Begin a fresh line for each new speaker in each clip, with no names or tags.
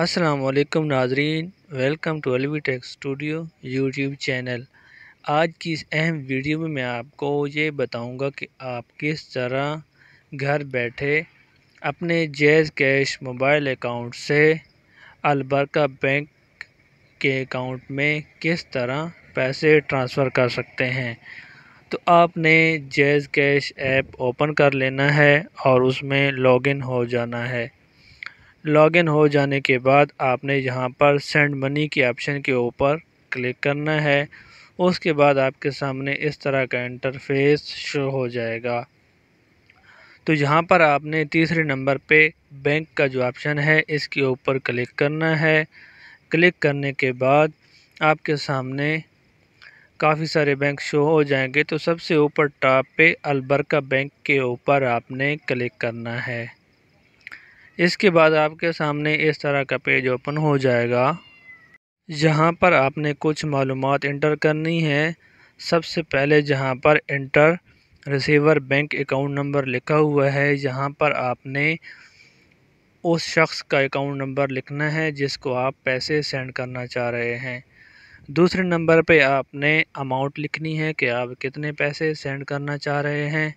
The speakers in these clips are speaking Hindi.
असलकम नाजरीन welcome to LV tech studio YouTube channel आज की इस अहम वीडियो में मैं आपको ये बताऊंगा कि आप किस तरह घर बैठे अपने जैज़ कैश मोबाइल अकाउंट से अलबरका बैंक के अकाउंट में किस तरह पैसे ट्रांसफ़र कर सकते हैं तो आपने जैज़ कैश ऐप ओपन कर लेना है और उसमें लॉगिन हो जाना है लॉगिन हो जाने के बाद आपने यहाँ पर सेंड मनी के ऑप्शन के ऊपर क्लिक करना है उसके बाद आपके सामने इस तरह का इंटरफेस शो हो जाएगा तो यहाँ पर आपने तीसरे नंबर पे बैंक का जो ऑप्शन है इसके ऊपर क्लिक करना है क्लिक करने के बाद आपके सामने काफ़ी सारे बैंक शो हो जाएंगे तो सबसे ऊपर टॉप पे अलबरका बैंक के ऊपर आपने क्लिक करना है इसके बाद आपके सामने इस तरह का पेज ओपन हो जाएगा यहाँ पर आपने कुछ मालूम इंटर करनी है सबसे पहले जहाँ पर enter receiver bank account number लिखा हुआ है यहाँ पर आपने उस शख्स का अकाउंट नंबर लिखना है जिसको आप पैसे सेंड करना चाह रहे हैं दूसरे नंबर पे आपने अमाउंट लिखनी है कि आप कितने पैसे सेंड करना चाह रहे हैं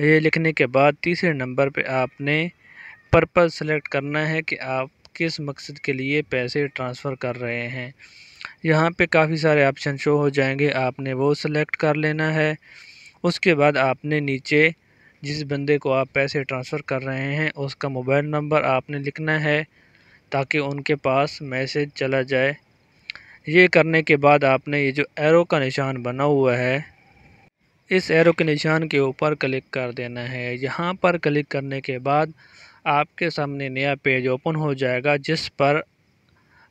ये लिखने के बाद तीसरे नंबर पे आपने पर्पज़ सेलेक्ट करना है कि आप किस मकसद के लिए पैसे ट्रांसफ़र कर रहे हैं यहाँ पे काफ़ी सारे ऑप्शन शो हो जाएंगे आपने वो सिलेक्ट कर लेना है उसके बाद आपने नीचे जिस बंदे को आप पैसे ट्रांसफ़र कर रहे हैं उसका मोबाइल नंबर आपने लिखना है ताकि उनके पास मैसेज चला जाए ये करने के बाद आपने ये जो एरो का निशान बना हुआ है इस एरो के निशान के ऊपर क्लिक कर देना है यहाँ पर क्लिक करने के बाद आपके सामने नया पेज ओपन हो जाएगा जिस पर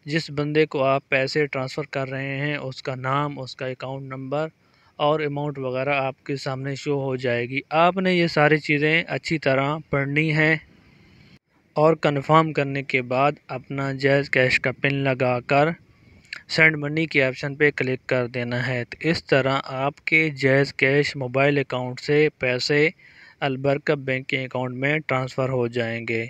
जिस बंदे को आप पैसे ट्रांसफ़र कर रहे हैं उसका नाम उसका अकाउंट नंबर और अमाउंट वगैरह आपके सामने शो हो जाएगी आपने ये सारी चीज़ें अच्छी तरह पढ़नी हैं और कंफर्म करने के बाद अपना जैज़ कैश का पिन लगाकर सेंड मनी के ऑप्शन पे क्लिक कर देना है तो इस तरह आपके जैज़ कैश मोबाइल अकाउंट से पैसे अलबर्क बैंक के अकाउंट में ट्रांसफर हो जाएंगे